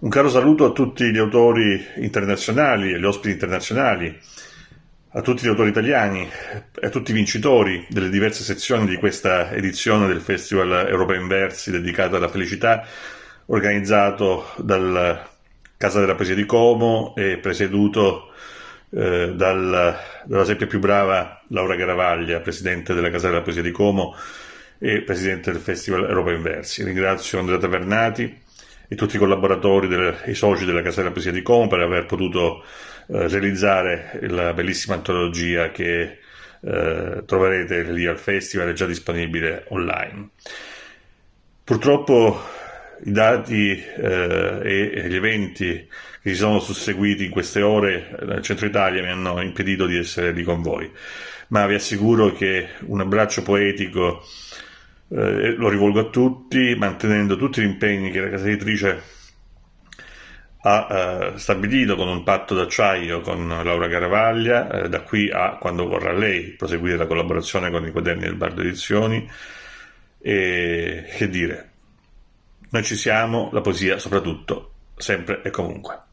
Un caro saluto a tutti gli autori internazionali e gli ospiti internazionali, a tutti gli autori italiani e a tutti i vincitori delle diverse sezioni di questa edizione del Festival Europeo Inversi dedicato alla felicità organizzato dal Casa della Poesia di Como e presieduto eh, dal, dalla sempre più brava Laura Garavaglia, presidente della Casa della Poesia di Como e presidente del Festival Europeo Inversi. Ringrazio Andrea Tavernati e tutti i collaboratori e i soci della Casella Poesia di Como per aver potuto eh, realizzare la bellissima antologia che eh, troverete lì al festival, è già disponibile online. Purtroppo i dati eh, e, e, gli eventi che si sono susseguiti in queste ore eh, nel centro Italia mi hanno impedito di essere lì con voi, ma vi assicuro che un abbraccio poetico eh, lo rivolgo a tutti, mantenendo tutti gli impegni che la casa editrice ha eh, stabilito con un patto d'acciaio con Laura Caravaglia, eh, da qui a quando vorrà lei proseguire la collaborazione con i quaderni del Bardo Edizioni. E che dire, noi ci siamo, la poesia soprattutto, sempre e comunque.